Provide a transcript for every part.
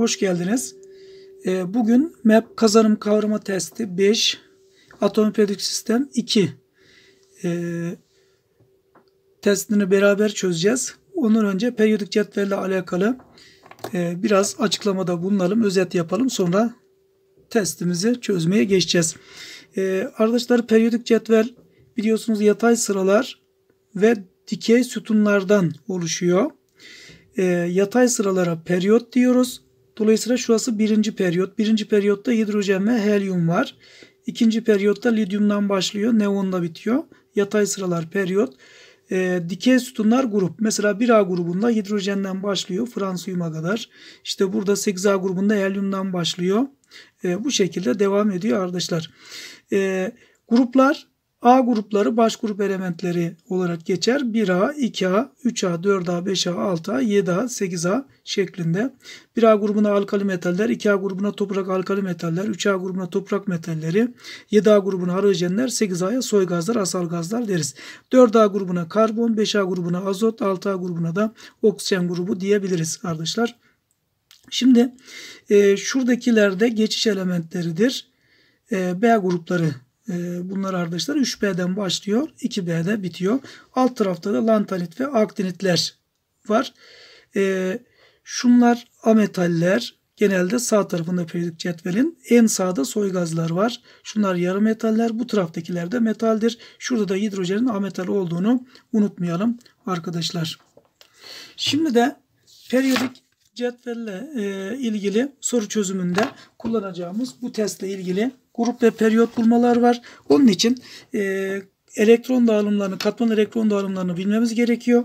Hoş geldiniz. Ee, bugün MAP kazanım kavrama testi 5, Atomik Predik Sistem 2 ee, testini beraber çözeceğiz. Ondan önce periyodik cetvelle alakalı e, biraz açıklamada bulunalım, özet yapalım. Sonra testimizi çözmeye geçeceğiz. Ee, arkadaşlar periyodik cetvel biliyorsunuz yatay sıralar ve dikey sütunlardan oluşuyor. E, yatay sıralara periyot diyoruz. Dolayısıyla şurası birinci periyot. Birinci periyotta hidrojen ve helyum var. İkinci periyotta lityumdan başlıyor. Neonla bitiyor. Yatay sıralar periyot. E, dikey sütunlar grup. Mesela 1A grubunda hidrojenden başlıyor. Fransiyuma kadar. İşte burada 8A grubunda helyumdan başlıyor. E, bu şekilde devam ediyor arkadaşlar. E, gruplar A grupları baş grup elementleri olarak geçer. 1A, 2A, 3A, 4A, 5A, 6A, 7A, 8A şeklinde. 1A grubuna alkali metaller, 2A grubuna toprak alkali metaller, 3A grubuna toprak metalleri, 7A grubuna halojenler, 8A'ya soy gazlar, asal gazlar deriz. 4A grubuna karbon, 5A grubuna azot, 6A grubuna da oksijen grubu diyebiliriz arkadaşlar. Şimdi e, şuradakilerde geçiş elementleridir. E, B grupları ee, bunlar arkadaşlar 3B'den başlıyor 2B'de bitiyor. Alt tarafta da lantanit ve aktinitler var. Ee, şunlar ametaller genelde sağ tarafında periyodik cetvelin en sağda soy gazlar var. Şunlar yarı metaller bu taraftakiler de metaldir. Şurada da hidrojenin ametal olduğunu unutmayalım arkadaşlar. Şimdi de periyodik cetvelle e, ilgili soru çözümünde kullanacağımız bu testle ilgili grup ve periyot bulmalar var. Onun için e, elektron dağılımlarını, katman elektron dağılımlarını bilmemiz gerekiyor.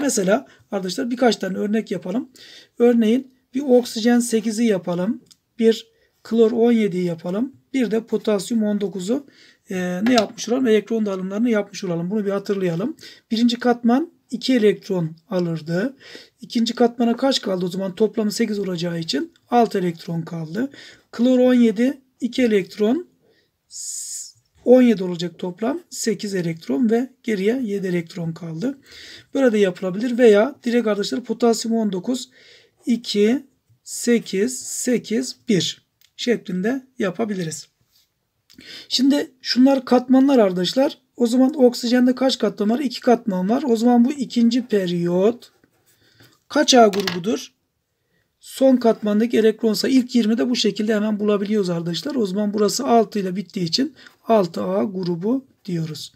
Mesela arkadaşlar birkaç tane örnek yapalım. Örneğin bir oksijen 8'i yapalım. Bir klor 17'yi yapalım. Bir de potasyum 19'u e, ne yapmış olalım? Elektron dağılımlarını yapmış olalım. Bunu bir hatırlayalım. Birinci katman 2 elektron alırdı. İkinci katmana kaç kaldı o zaman? Toplamı 8 olacağı için 6 elektron kaldı. Klor 17 2 elektron 17 olacak toplam 8 elektron ve geriye 7 elektron kaldı. Böyle de yapılabilir veya direkt arkadaşlar potasyum 19 2 8 8 1 şeklinde yapabiliriz. Şimdi şunlar katmanlar arkadaşlar. O zaman oksijende kaç katman var? 2 katman var. O zaman bu ikinci periyot kaç A grubudur? Son katmandaki elektronsa ilk 20'de bu şekilde hemen bulabiliyoruz arkadaşlar. O zaman burası 6 ile bittiği için 6A grubu diyoruz.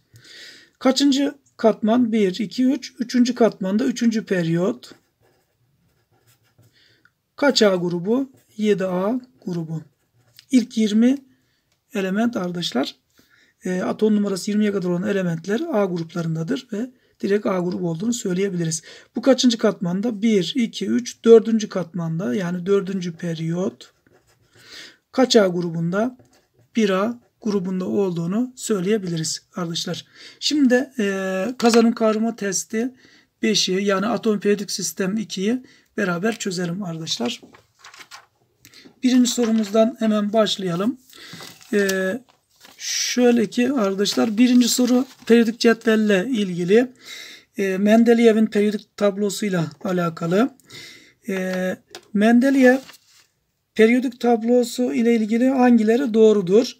Kaçıncı katman? 1, 2, 3. Üçüncü katmanda 3. periyot. Kaç A grubu? 7A grubu. İlk 20 element arkadaşlar e, atom numarası 20'ye kadar olan elementler A gruplarındadır ve direkt A grubu olduğunu söyleyebiliriz. Bu kaçıncı katmanda? 1, 2, 3, 4. katmanda yani 4. periyot kaç A grubunda? 1A grubunda olduğunu söyleyebiliriz arkadaşlar. Şimdi de e, kazanım kavrama testi 5'i yani atom periyodik sistem 2'yi beraber çözelim arkadaşlar. Birinci sorumuzdan hemen başlayalım. Ee, Şöyle ki arkadaşlar birinci soru periyodik cetvelle ilgili. E, ee, Mendeleyev'in periyodik tablosuyla alakalı. E, ee, Mendeleyev periyodik tablosu ile ilgili hangileri doğrudur?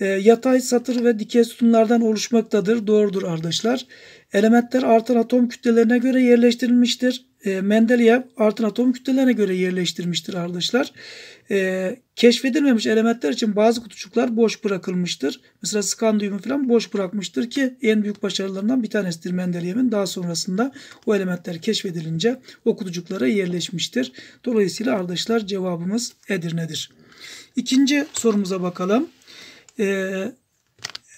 E, yatay satır ve dikey sütunlardan oluşmaktadır. Doğrudur arkadaşlar. Elementler artan atom kütlelerine göre yerleştirilmiştir. E, Mendeleyev artan atom kütlelerine göre yerleştirmiştir arkadaşlar. E, keşfedilmemiş elementler için bazı kutucuklar boş bırakılmıştır. Mesela skandiyumu falan boş bırakmıştır ki en büyük başarılarından bir tanesidir Mendeleyev'in. Daha sonrasında o elementler keşfedilince o kutucuklara yerleşmiştir. Dolayısıyla arkadaşlar cevabımız Edirne'dir. İkinci sorumuza bakalım. E,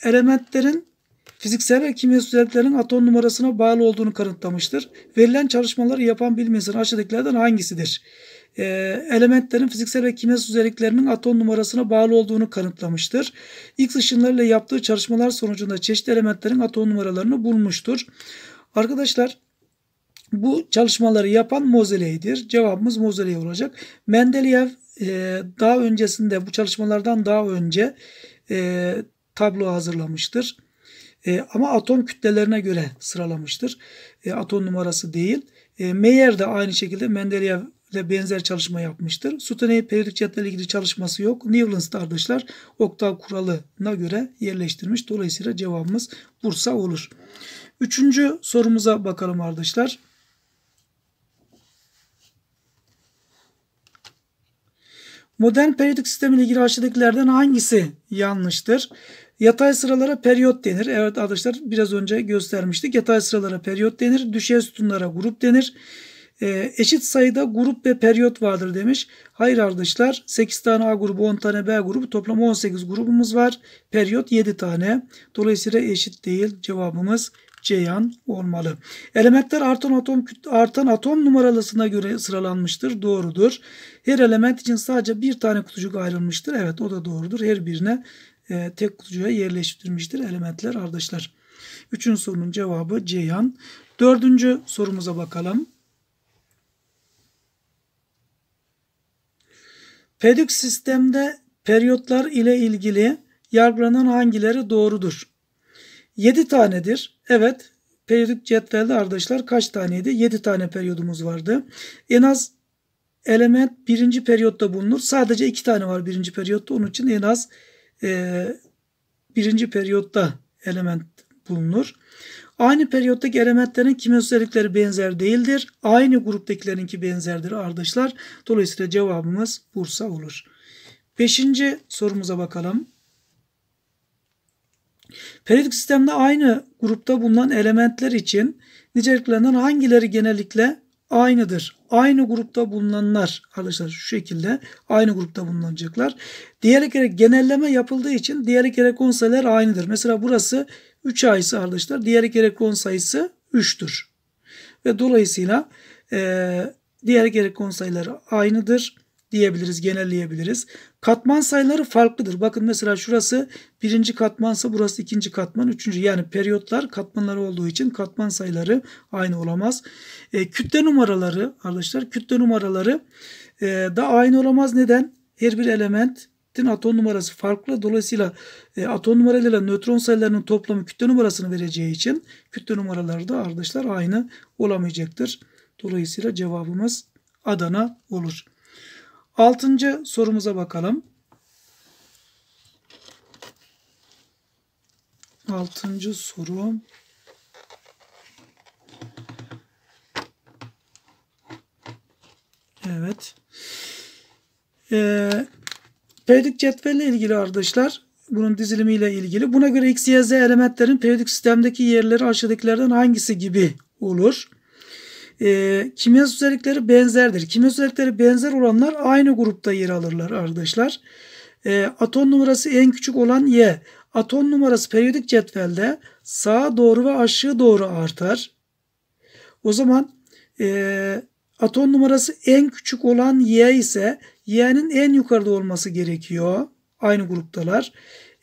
elementlerin fiziksel ve kimyasal özelliklerin atom numarasına bağlı olduğunu kanıtlamıştır. Verilen çalışmaları yapan bilim insanı aşağıdakilerden hangisidir? Ee, elementlerin fiziksel ve kimyasal özelliklerinin atom numarasına bağlı olduğunu kanıtlamıştır. X ışınlarıyla yaptığı çalışmalar sonucunda çeşitli elementlerin atom numaralarını bulmuştur. Arkadaşlar bu çalışmaları yapan Mozeley'dir. Cevabımız Mozeley olacak. Mendeleev e, daha öncesinde bu çalışmalardan daha önce e, tablo hazırlamıştır. E, ama atom kütlelerine göre sıralamıştır. E, atom numarası değil. E, Meyer de aynı şekilde Mendeleev ile benzer çalışma yapmıştır. Sutaney periyodik cetvel ilgili çalışması yok. Newlands arkadaşlar oktav kuralına göre yerleştirmiş. Dolayısıyla cevabımız Bursa olur. Üçüncü sorumuza bakalım arkadaşlar. Modern periyodik sistem ile ilgili aşağıdakilerden hangisi yanlıştır? Yatay sıralara periyot denir. Evet arkadaşlar biraz önce göstermiştik. Yatay sıralara periyot denir. Düşey sütunlara grup denir. E, eşit sayıda grup ve periyot vardır demiş. Hayır arkadaşlar 8 tane A grubu 10 tane B grubu toplam 18 grubumuz var. Periyot 7 tane. Dolayısıyla eşit değil cevabımız Ceyhan olmalı. Elementler artan atom artan atom numaralısına göre sıralanmıştır. Doğrudur. Her element için sadece bir tane kutucuk ayrılmıştır. Evet o da doğrudur. Her birine e, tek kutucuğa yerleştirmiştir elementler arkadaşlar. Üçüncü sorunun cevabı Ceyhan. Dördüncü sorumuza bakalım. Pedik sistemde periyotlar ile ilgili yargılanan hangileri doğrudur? 7 tanedir. Evet periyodik cetvelde arkadaşlar kaç taneydi? 7 tane periyodumuz vardı. En az element birinci periyotta bulunur. Sadece 2 tane var birinci periyotta. Onun için en az e, birinci periyotta element bulunur. Aynı periyottaki elementlerin kimya özellikleri benzer değildir. Aynı gruptakilerinki benzerdir ardışlar. Dolayısıyla cevabımız Bursa olur. Beşinci sorumuza bakalım. Periyodik sistemde aynı grupta bulunan elementler için niceliklerinden hangileri genellikle aynıdır. Aynı grupta bulunanlar arkadaşlar şu şekilde aynı grupta bulunacaklar. Diğer kere genelleme yapıldığı için diğer kere kon sayıları aynıdır. Mesela burası 3 ayısı arkadaşlar. Diğer kere kon sayısı 3'tür. Ve dolayısıyla e, diğer kere kon sayıları aynıdır diyebiliriz, genelleyebiliriz. Katman sayıları farklıdır. Bakın mesela şurası birinci katmansa burası ikinci katman, üçüncü. Yani periyotlar katmanları olduğu için katman sayıları aynı olamaz. E, kütle numaraları arkadaşlar kütle numaraları e, da aynı olamaz. Neden? Her bir elementin atom numarası farklı. Dolayısıyla e, atom numaralarıyla nötron sayılarının toplamı kütle numarasını vereceği için kütle numaraları da arkadaşlar aynı olamayacaktır. Dolayısıyla cevabımız Adana olur. Altıncı sorumuza bakalım. Altıncı soru. Evet. Ee, periyodik cetvelle ilgili arkadaşlar bunun dizilimiyle ilgili. Buna göre x, y, z elementlerin periyodik sistemdeki yerleri aşağıdakilerden hangisi gibi olur? E, kimyasal özellikleri benzerdir. Kimyasal özellikleri benzer olanlar aynı grupta yer alırlar arkadaşlar. E, atom numarası en küçük olan Y. Atom numarası periyodik cetvelde sağa doğru ve aşağı doğru artar. O zaman e, atom numarası en küçük olan Y ise Y'nin en yukarıda olması gerekiyor. Aynı gruptalar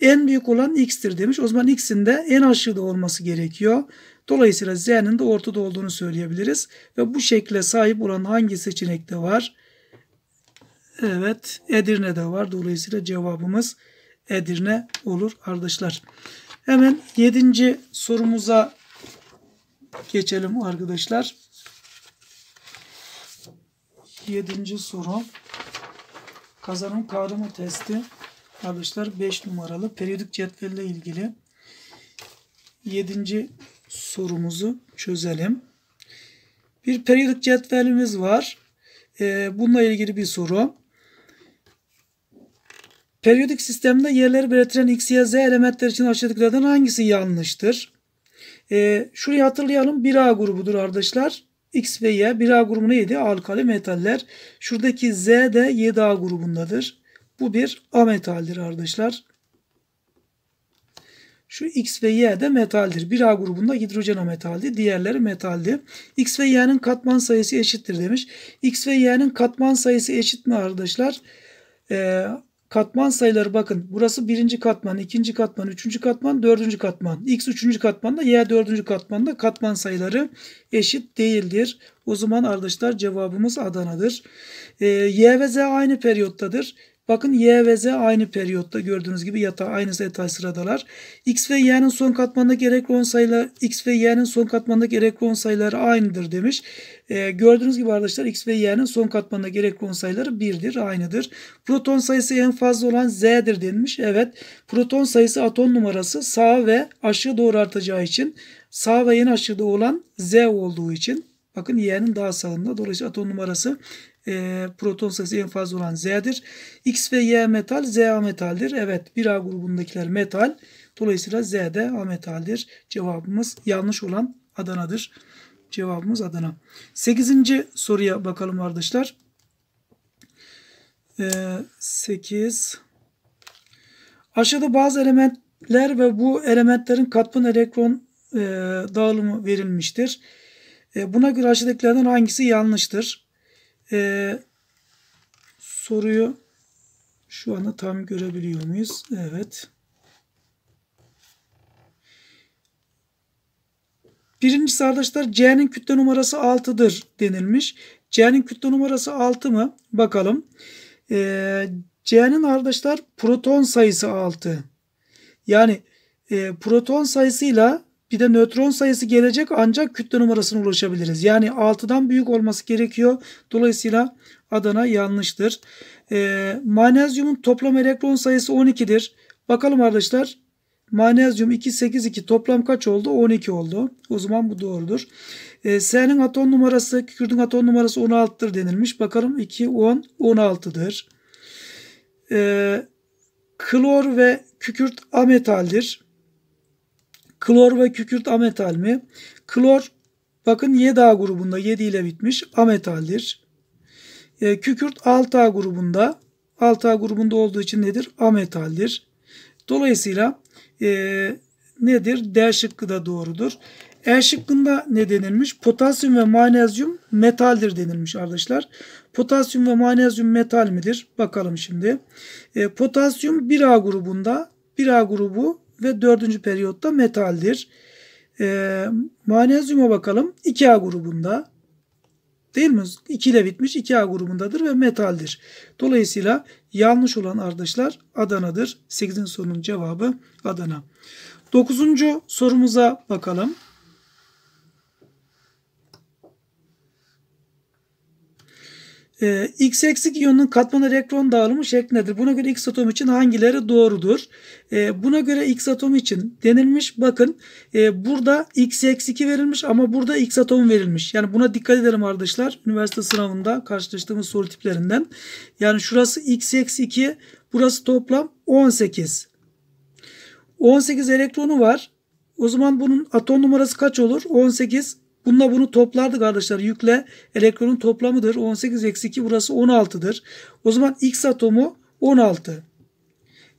en büyük olan x'tir demiş. O zaman x'in de en aşağıda olması gerekiyor. Dolayısıyla z'nin de ortada olduğunu söyleyebiliriz. Ve bu şekle sahip olan hangi seçenekte var? Evet Edirne'de var. Dolayısıyla cevabımız Edirne olur arkadaşlar. Hemen yedinci sorumuza geçelim arkadaşlar. Yedinci soru. Kazanım kavramı testi. Arkadaşlar 5 numaralı periyodik cetvelle ilgili 7. sorumuzu çözelim. Bir periyodik cetvelimiz var. Ee, bununla ilgili bir soru. Periyodik sistemde yerleri belirtilen X, Y, Z elementler için aşağıdakilerden hangisi yanlıştır? Ee, şurayı hatırlayalım. 1A grubudur arkadaşlar. X ve Y 1A grubu neydi? Alkali metaller. Şuradaki Z de 7A grubundadır. Bu bir A metaldir arkadaşlar. Şu X ve Y de metaldir. Bir A grubunda hidrojen ametaldi. Diğerleri metaldi. X ve Y'nin katman sayısı eşittir demiş. X ve Y'nin katman sayısı eşit mi arkadaşlar? Ee, katman sayıları bakın. Burası birinci katman, ikinci katman, üçüncü katman, dördüncü katman. X üçüncü katmanda, Y dördüncü katmanda katman sayıları eşit değildir. O zaman arkadaşlar cevabımız Adana'dır. Ee, y ve Z aynı periyottadır. Bakın Y ve Z aynı periyotta gördüğünüz gibi yatağı aynı yatay sıradalar. X ve Y'nin son katmanındaki elektron sayıları X ve Y'nin son katmanındaki elektron sayıları aynıdır demiş. Ee, gördüğünüz gibi arkadaşlar X ve Y'nin son katmanındaki elektron sayıları birdir, aynıdır. Proton sayısı en fazla olan Z'dir denilmiş. Evet, proton sayısı atom numarası sağa ve aşağı doğru artacağı için sağ ve yeni aşırıda olan Z olduğu için bakın Y'nin daha sağında. Dolayısıyla atom numarası e, proton sayısı en fazla olan Z'dir. X ve Y metal, Z A metaldir. Evet 1A grubundakiler metal. Dolayısıyla Z de A metaldir. Cevabımız yanlış olan Adana'dır. Cevabımız Adana. 8. soruya bakalım arkadaşlar. E, ee, 8. Aşağıda bazı elementler ve bu elementlerin katman elektron e, dağılımı verilmiştir. E, buna göre aşağıdakilerden hangisi yanlıştır? e, soruyu şu anda tam görebiliyor muyuz? Evet. Birincisi arkadaşlar C'nin kütle numarası 6'dır denilmiş. C'nin kütle numarası 6 mı? Bakalım. Ee, C'nin arkadaşlar proton sayısı 6. Yani e, proton sayısıyla bir de nötron sayısı gelecek ancak kütle numarasına ulaşabiliriz. Yani 6'dan büyük olması gerekiyor. Dolayısıyla Adana yanlıştır. E, ee, manezyumun toplam elektron sayısı 12'dir. Bakalım arkadaşlar Manezyum 2, 8, 2 toplam kaç oldu? 12 oldu. O zaman bu doğrudur. E, S'nin atom numarası, kükürdün atom numarası 16'dır denilmiş. Bakalım 2, 10, 16'dır. E, klor ve kükürt ametaldir. Klor ve kükürt ametal mi? Klor bakın 7A grubunda 7 ile bitmiş ametaldir. E, kükürt 6A grubunda 6A grubunda olduğu için nedir? Ametaldir. Dolayısıyla e, nedir? D şıkkı da doğrudur. E şıkkında ne denilmiş? Potasyum ve manezyum metaldir denilmiş arkadaşlar. Potasyum ve manezyum metal midir? Bakalım şimdi. E, potasyum 1A grubunda 1A grubu ve dördüncü periyotta metaldir. E, ee, manezyuma bakalım 2A grubunda değil mi? 2 ile bitmiş 2A grubundadır ve metaldir. Dolayısıyla yanlış olan arkadaşlar Adana'dır. 8. sorunun cevabı Adana. 9. sorumuza bakalım. E, X eksik iyonun katman elektron dağılımı şeklindedir. Buna göre X atom için hangileri doğrudur? E, buna göre X atom için denilmiş. Bakın e, burada X eksik verilmiş ama burada X atom verilmiş. Yani buna dikkat edelim arkadaşlar. Üniversite sınavında karşılaştığımız soru tiplerinden. Yani şurası X eksi 2 burası toplam 18. 18 elektronu var. O zaman bunun atom numarası kaç olur? 18 Bununla bunu toplardık arkadaşlar. Yükle elektronun toplamıdır. 18 eksi 2 burası 16'dır. O zaman X atomu 16.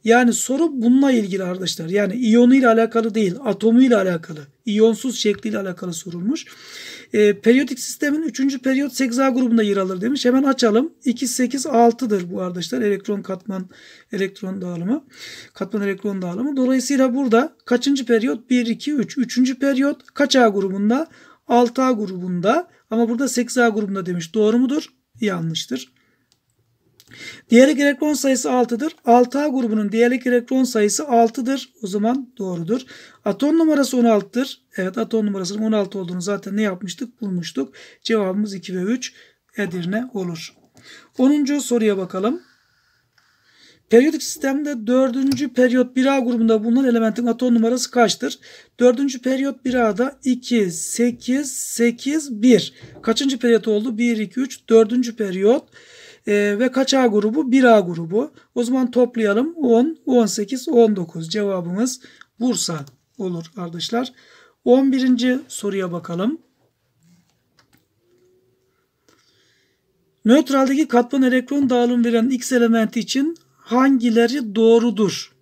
Yani soru bununla ilgili arkadaşlar. Yani iyonu ile alakalı değil, atomu ile alakalı. İyonsuz şekliyle alakalı sorulmuş. E, periyodik sistemin 3. periyot 8A grubunda yer alır demiş. Hemen açalım. 2, 8, 6'dır bu arkadaşlar. Elektron katman elektron dağılımı. Katman elektron dağılımı. Dolayısıyla burada kaçıncı periyot? 1, 2, 3. 3. periyot kaç A grubunda? 6A grubunda ama burada 8A grubunda demiş. Doğru mudur? Yanlıştır. Diğer elektron sayısı 6'dır. 6A grubunun diğer elektron sayısı 6'dır. O zaman doğrudur. Atom numarası 16'dır. Evet atom numarasının 16 olduğunu zaten ne yapmıştık? Bulmuştuk. Cevabımız 2 ve 3 Edirne olur. 10. soruya bakalım. Periyodik sistemde dördüncü periyot bir a grubunda bulunan elementin atom numarası kaçtır? Dördüncü periyot bir ada 2, 8, 8, 1. Kaçıncı periyot oldu? 1, 2, 3. Dördüncü periyot. Ee, ve kaç A grubu? 1A grubu. O zaman toplayalım. 10, 18, 19. Cevabımız Bursa olur arkadaşlar. 11. soruya bakalım. Nötraldeki katman elektron dağılım veren X elementi için hangileri doğrudur?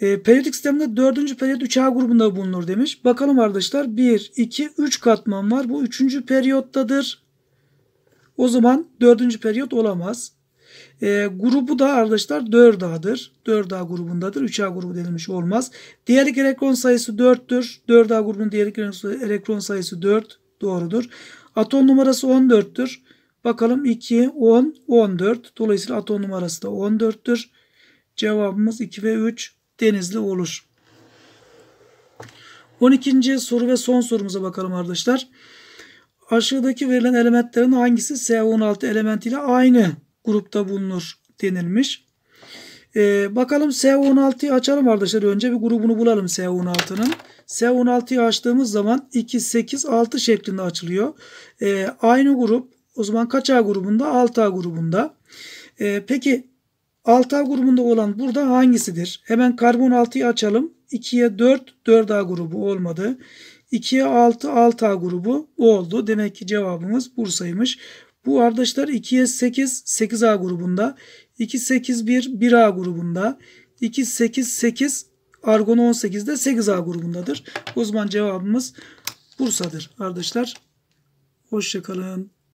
E, periyodik sistemde dördüncü periyot 3A grubunda bulunur demiş. Bakalım arkadaşlar 1, 2, 3 katman var. Bu üçüncü periyottadır. O zaman dördüncü periyot olamaz. E, grubu da arkadaşlar 4A'dır. 4A grubundadır. 3A grubu denilmiş olmaz. Diğer elektron sayısı 4'tür. 4A grubunun diğer elektron sayısı 4. Doğrudur. Atom numarası 14'tür. Bakalım 2, 10, 14. Dolayısıyla atom numarası da 14'tür. Cevabımız 2 ve 3 denizli olur. 12. soru ve son sorumuza bakalım arkadaşlar. Aşağıdaki verilen elementlerin hangisi S16 elementiyle aynı grupta bulunur denilmiş. Ee, bakalım S16'yı açalım arkadaşlar. Önce bir grubunu bulalım S16'nın. S16'yı açtığımız zaman 2, 8, 6 şeklinde açılıyor. Ee, aynı grup o zaman kaç A grubunda? 6A grubunda. E, peki 6A grubunda olan burada hangisidir? Hemen karbon 6'yı açalım. 2'ye 4, 4A grubu olmadı. 2'ye 6, 6A grubu oldu. Demek ki cevabımız Bursa'ymış. Bu arkadaşlar 2'ye 8, 8A grubunda. 2, 8, 1, 1A grubunda. 2, 8, 8, argon 18 de 8A grubundadır. O zaman cevabımız Bursa'dır arkadaşlar. Hoşçakalın.